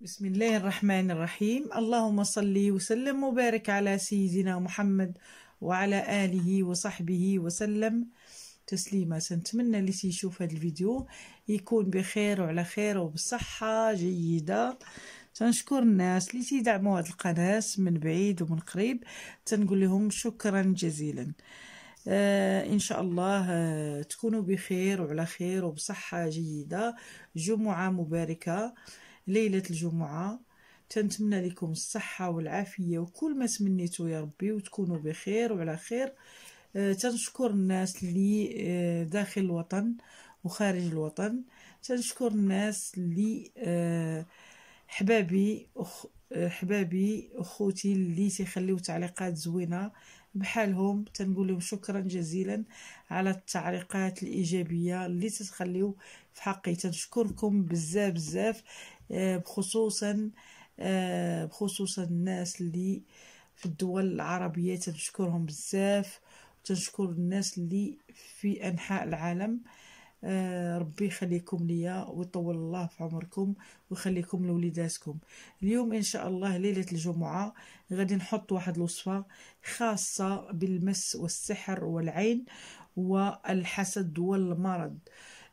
بسم الله الرحمن الرحيم اللهم صل وسلم وبارك على سيدنا محمد وعلى آله وصحبه وسلم تسليما سنتمنى اللي تيشوف هذا الفيديو يكون بخير وعلى خير وبصحة جيدة تنشكر الناس اللي تيدعموا هذه القناة من بعيد ومن قريب تنقول لهم شكرا جزيلا آه ان شاء الله آه تكونوا بخير وعلى خير وبصحة جيدة جمعة مباركة آه ليله الجمعه تنتمنى لكم الصحه والعافيه وكل ما تمنيتو يا ربي وتكونوا بخير وعلى خير آه، تنشكر الناس اللي آه، داخل الوطن وخارج الوطن تنشكر الناس اللي آه، حبابي حبابي اخوتي اللي تيخليو تعليقات زوينه بحالهم تنقول لهم شكرا جزيلا على التعليقات الايجابيه اللي تتخليو في حقي تنشكركم بزاف بزاف آه، بخصوصا آه، بخصوصا الناس اللي في الدول العربيه تنشكرهم بزاف تنشكر الناس اللي في انحاء العالم آه، ربي يخليكم ليا ويطول الله في عمركم ويخليكم لوليداتكم اليوم ان شاء الله ليله الجمعه غادي نحط واحد الوصفه خاصه بالمس والسحر والعين والحسد والمرض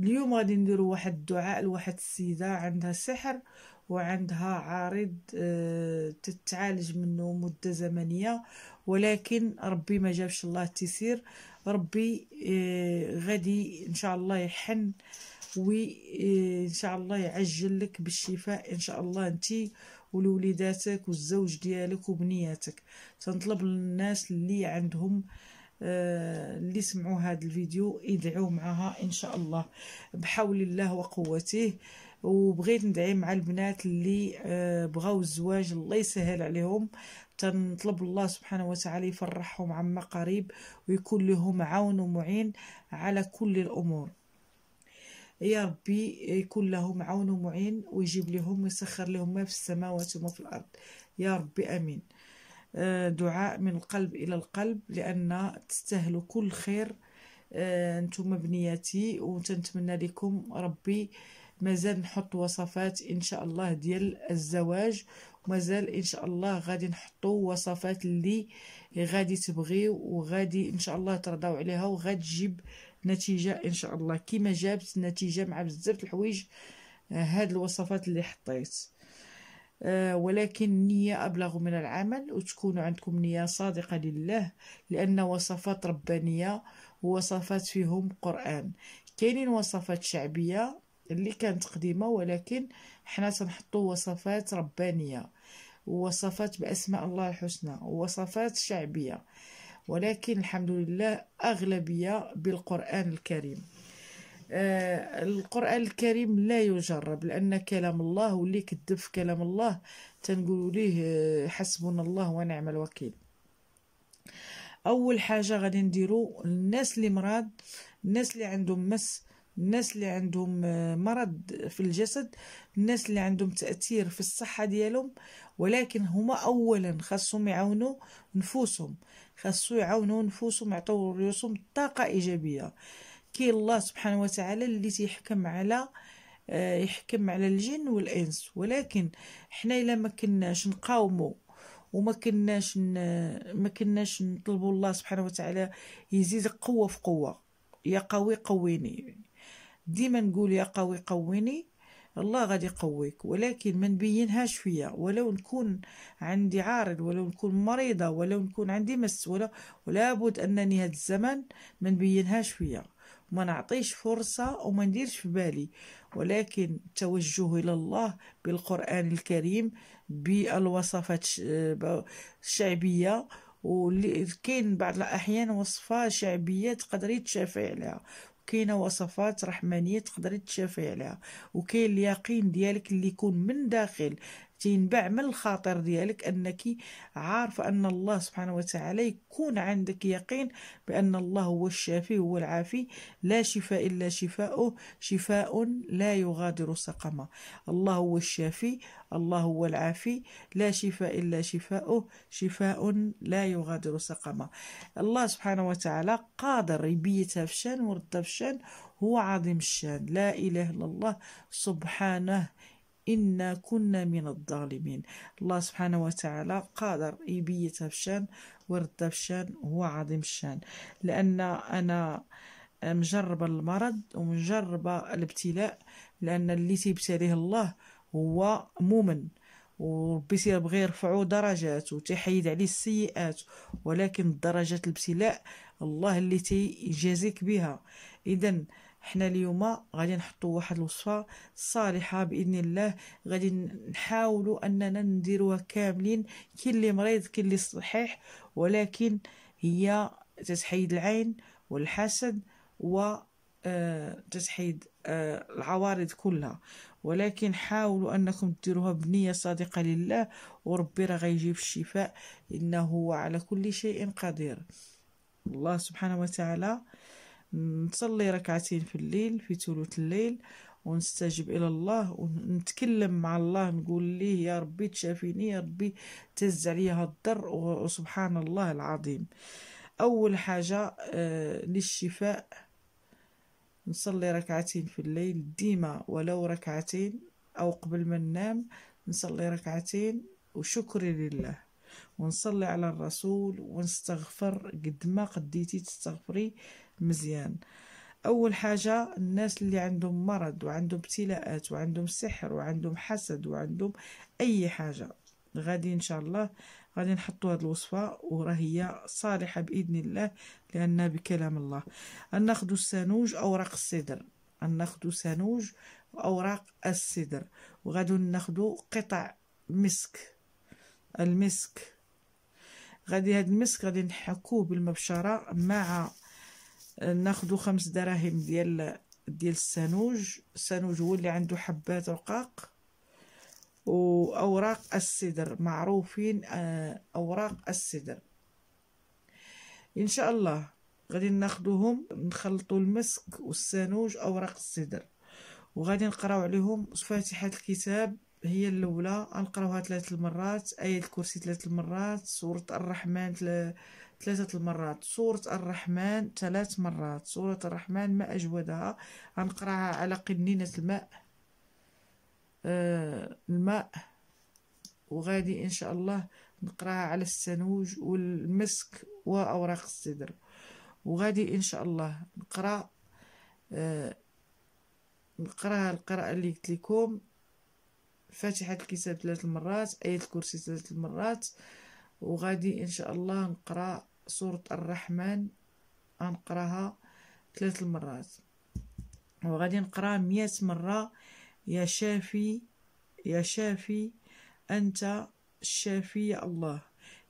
اليوم غادي نديرو واحد الدعاء لواحد السيده عندها سحر وعندها عارض آه، تتعالج منه مدة زمنية ولكن ربي ما جابش الله تسير ربي آه، غادي إن شاء الله يحن وإن آه، شاء الله يعجل لك بالشفاء إن شاء الله أنت ولوليداتك والزوج ديالك وبنياتك تنطلب للناس اللي عندهم اللي سمعوا هذا الفيديو يدعوا معها إن شاء الله بحول الله وقوته وبغيت ندعي مع البنات اللي آه، بغاو الزواج الله يسهل عليهم تنطلب الله سبحانه وتعالى يفرحهم عما قريب ويكون لهم عون ومعين على كل الامور يا ربي يكون لهم عون ومعين ويجيب لهم ويسخر لهم ما في السماوات وما في الارض يا ربي امين آه، دعاء من القلب الى القلب لان تستاهلوا كل خير آه، انتم بنياتي وتنتمنى لكم ربي مازال نحط وصفات ان شاء الله ديال الزواج ومازال ان شاء الله غادي نحطوا وصفات اللي غادي تبغيو وغادي ان شاء الله ترضاو عليها وغادي تجيب نتيجه ان شاء الله كيما جابت نتيجه مع بزاف الحوايج آه، هاد الوصفات اللي حطيت أه ولكن النية أبلغ من العمل وتكون عندكم نية صادقة لله لأن وصفات ربانية ووصفات فيهم قرآن كاينين وصفات شعبية اللي كانت قديمه ولكن حنا تنحطوا وصفات ربانيه ووصفات باسماء الله الحسنى ووصفات شعبيه ولكن الحمد لله اغلبيه بالقران الكريم آه القران الكريم لا يجرب لان كلام الله واللي كذب في كلام الله تنقول ليه آه، حسبنا الله ونعم الوكيل اول حاجه غادي نديرو الناس اللي مراد الناس اللي عندهم مس الناس اللي عندهم آه، مرض في الجسد الناس اللي عندهم تأثير في الصحة ديالهم ولكن هما أولا خاصهم يعاونوا نفوسهم خاصو يعاونوا نفوسهم يعطوا ريوسهم طاقة إيجابية كي الله سبحانه وتعالى اللي تيحكم على آه، يحكم على الجن والانس ولكن حنا الا ما كناش نقاوموا وما كناش ما كناش نطلبوا الله سبحانه وتعالى يزيد قوه في قوه يا قوي قويني ديما نقول يا قوي قويني الله غادي يقويك ولكن ما نبينهاش فيا ولو نكون عندي عارض ولو نكون مريضة ولو نكون عندي مس ولا ولابد أنني هاد الزمن ما نبينهاش فيا وما نعطيش فرصة وما نديرش في بالي ولكن التوجه إلى الله بالقرآن الكريم بالوصفات الشعبية وكاين بعض الاحيان وصفه شعبيه تقدري تشافي عليها كاينه وصفات رحمانيه تقدري تشافي عليها وكاين اليقين ديالك اللي يكون من داخل تينبع من الخاطر ديالك انك عارفه ان الله سبحانه وتعالى يكون عندك يقين بان الله هو الشافي هو العافي لا شفاء الا شفاؤه شفاء لا يغادر سقما الله هو الشافي الله هو العافي لا شفاء الا شفاؤه شفاء لا يغادر سقما الله سبحانه وتعالى قادر يبيتها في شان وردها في شان هو عظيم الشان لا اله الا الله سبحانه إنا كنا من الظالمين الله سبحانه وتعالى قادر يبيت بشان ورد بشان هو عظيم الشان لأن أنا مجربة المرض ومجربة الابتلاء لأن اللي تيبتليه الله هو مؤمن وربي تيبغي يرفعو درجات وتحيد عليه السيئات ولكن درجات الابتلاء الله اللي تيجازيك بها اذا حنا اليوم غادي نحطوا واحد الوصفه صالحه باذن الله غادي نحاولوا اننا نديروها كاملين كي اللي مريض كي اللي صحيح ولكن هي تتحيد العين والحسد و آه، تتحيد آه، العوارض كلها ولكن حاولوا انكم ديروها بنيه صادقه لله وربي راه غيجيب الشفاء انه هو على كل شيء قدير الله سبحانه وتعالى نصلي ركعتين في الليل في ثلث الليل ونستجب الى الله ونتكلم مع الله نقول ليه يا ربي تشافيني يا ربي تهز عليا الضر وسبحان الله العظيم اول حاجه آه، للشفاء نصلي ركعتين في الليل ديما ولو ركعتين او قبل ما ننام نصلي ركعتين وشكر لله ونصلي على الرسول ونستغفر قد ما قديتي تستغفري مزيان اول حاجه الناس اللي عندهم مرض وعندهم ابتلاءات وعندهم سحر وعندهم حسد وعندهم اي حاجه غادي ان شاء الله غادي نحطوا هذه الوصفه وراه هي صالحه باذن الله لانها بكلام الله ناخذ السانوج اوراق السدر ناخذ سانوج اوراق السدر وغادي ناخذ قطع مسك المسك غادي هاد المسك غادي نحكوه بالمبشره مع ناخدو خمس دراهم ديال ديال السانوج السانوج هو اللي عنده حبات رقاق واوراق السدر معروفين آه، اوراق السدر ان شاء الله غادي ناخدوهم نخلطوا المسك والسانوج اوراق السدر وغادي نقراو عليهم فاتحه الكتاب هي الاولى غنقراوها ثلاث المرات ايه الكرسي ثلاث المرات سوره الرحمن ثلاث ثلاثة المرات سورة الرحمن ثلاث مرات سورة الرحمن ما أجودها غنقراها على قنينة الماء آه، الماء وغادي إن شاء الله نقراها على السنوج والمسك وأوراق السدر وغادي إن شاء الله نقرأ آه، نقراها القراءة اللي قلت لكم فاتحة الكتاب ثلاث مرات آية الكرسي ثلاث مرات آه وغادي ان شاء الله نقرا سوره الرحمن غنقراها ثلاث مرات وغادي نقرا مية مره يا شافي يا شافي انت الشافي يا الله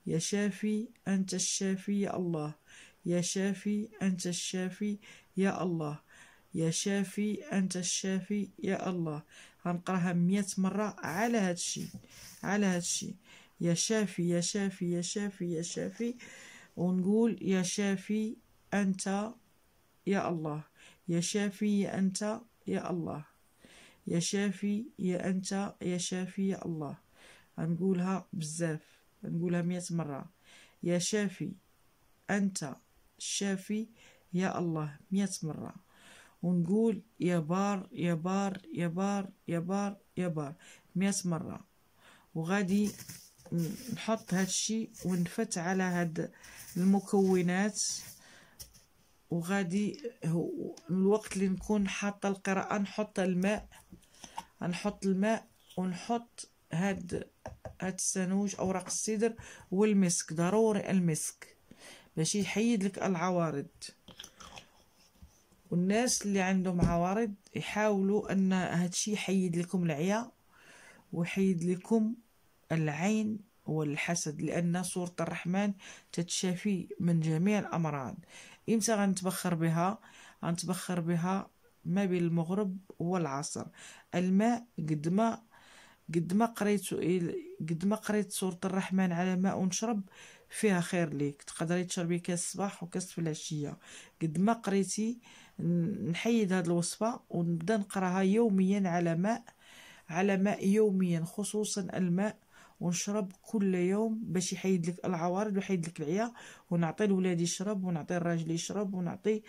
يا شافي انت الشافي يا الله يا شافي انت الشافي يا الله يا شافي انت الشافي يا الله غنقراها مية مره على هادشي على هادشي يا شافي يا شافي يا شافي يا شافي ونقول يا شافي أنت يا الله يا شافي يا أنت يا الله يا شافي يا أنت يا شافي يا الله غنقولها بزاف نقولها مية مرة يا شافي أنت الشافي يا الله مية مرة ونقول يا بار يا بار يا بار يا بار يا بار مية مرة وغادي نحط هذا الشيء ونفت على هاد المكونات وغادي الوقت اللي نكون حاطه القراءه نحط الماء نحط الماء ونحط هاد هاد السنوج اوراق السدر والمسك ضروري المسك باش يحيد لك العوارض والناس اللي عندهم عوارض يحاولوا ان هادشي يحيد لكم العيا ويحيد لكم العين والحسد لأن صورة الرحمن تتشافي من جميع الأمراض إمتى غنتبخر بها غنتبخر بها ما بين المغرب والعصر الماء قد ما قد ما قريت قد ما قريت سورة الرحمن على ماء ونشرب فيها خير ليك تقدري تشربي كاس الصباح وكاس في العشيه قد ما قريتي نحيد هاد الوصفه ونبدا نقراها يوميا على ماء على ماء يوميا خصوصا الماء ونشرب كل يوم باش يحيد لك العوارض ويحيد لك العيا ونعطي لولادي يشرب ونعطي الراجل يشرب ونعطي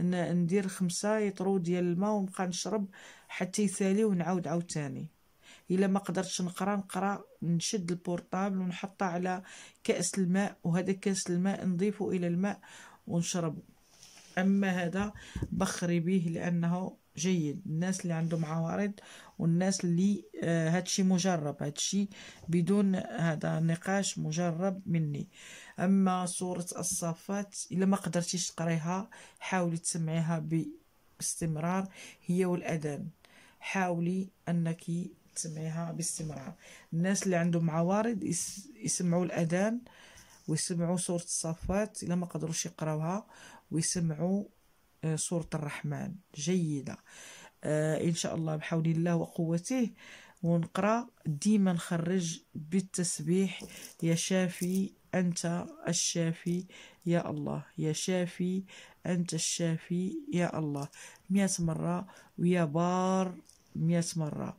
ندير خمسة يطرو ديال الماء ونبقى نشرب حتى يسالي ونعاود عاوتاني الا ما قدرتش نقرا نقرا نشد البورطابل ونحطه على كاس الماء وهذا كاس الماء نضيفه الى الماء ونشربه اما هذا بخري به لانه جيد الناس اللي عندهم عوارض والناس اللي آه، هادشي مجرب هادشي بدون هذا نقاش مجرب مني اما سوره الصافات الا ما قدرتيش تقريها حاولي تسمعيها باستمرار هي والاذان حاولي انك تسمعيها باستمرار الناس اللي عندهم عوارض يسمعوا الاذان ويسمعوا سوره الصافات الا ما قدروش يقراوها ويسمعوا سورة آه، الرحمن جيدة آه، إن شاء الله بحول الله وقوته ونقرا ديما نخرج بالتسبيح يا شافي انت الشافي يا الله يا شافي انت الشافي يا الله مئة مره ويا بار مئة مره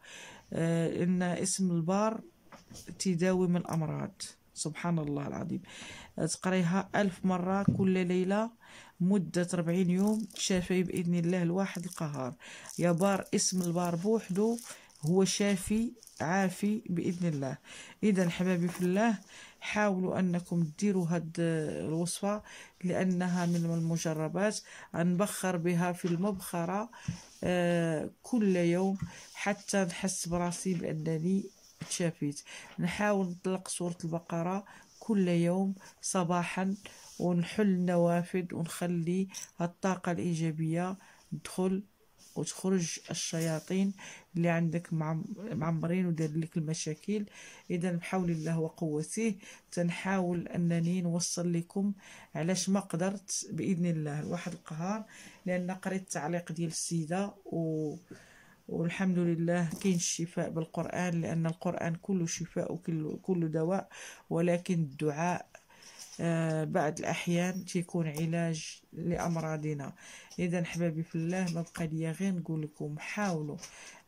آه ان اسم البار تداوي من الامراض سبحان الله العظيم تقريها ألف مرة كل ليلة مدة 40 يوم شافي بإذن الله الواحد القهار يا بار اسم البار بوحده هو شافي عافي بإذن الله إذا حبابي في الله حاولوا أنكم تديروا هاد الوصفة لأنها من المجربات نبخر بها في المبخرة آه، كل يوم حتى نحس براسي بأنني تشافيت نحاول نطلق سورة البقرة كل يوم صباحا ونحل النوافذ ونخلي الطاقة الإيجابية تدخل وتخرج الشياطين اللي عندك معمرين ودير لك المشاكل اذا بحول الله وقوته تنحاول انني نوصل لكم علاش ما قدرت باذن الله واحد القهار لان قريت التعليق ديال السيده و والحمد لله كاين الشفاء بالقران لان القران كله شفاء وكل كله دواء ولكن الدعاء آه، بعض الأحيان تيكون علاج لأمراضنا إذا حبابي في الله ما بقى ليا غير نقول لكم حاولوا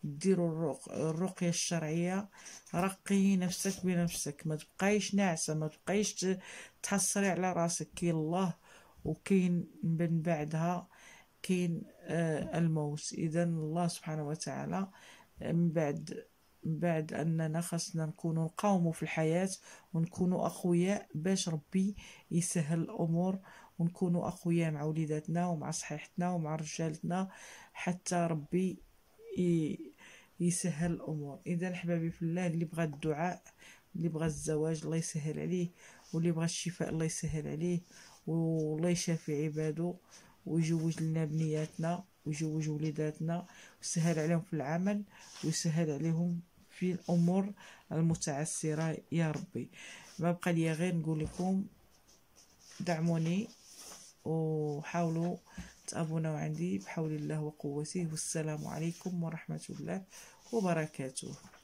ديروا الرقية الشرعية رقي نفسك بنفسك ما تبقايش ناعسة ما تبقايش تحصري على راسك كاين الله وكاين من بعدها كاين آه، الموت إذا الله سبحانه وتعالى من بعد بعد اننا خاصنا نكونوا نقاوموا في الحياه ونكونوا اقوياء باش ربي يسهل الامور ونكونوا اقوياء مع وليداتنا ومع صحيحتنا ومع رجالتنا حتى ربي يسهل الامور اذا حبابي في الله اللي بغى الدعاء اللي بغى الزواج الله يسهل عليه واللي بغى الشفاء الله يسهل عليه والله يشافي عباده ويجوج لنا بنياتنا ويجوج وليداتنا ويسهل عليهم في العمل ويسهل عليهم في الامور المتعسره يا ربي ما بقى لي غير نقول لكم دعموني وحاولوا تابوناو عندي بحول الله وقوته والسلام عليكم ورحمه الله وبركاته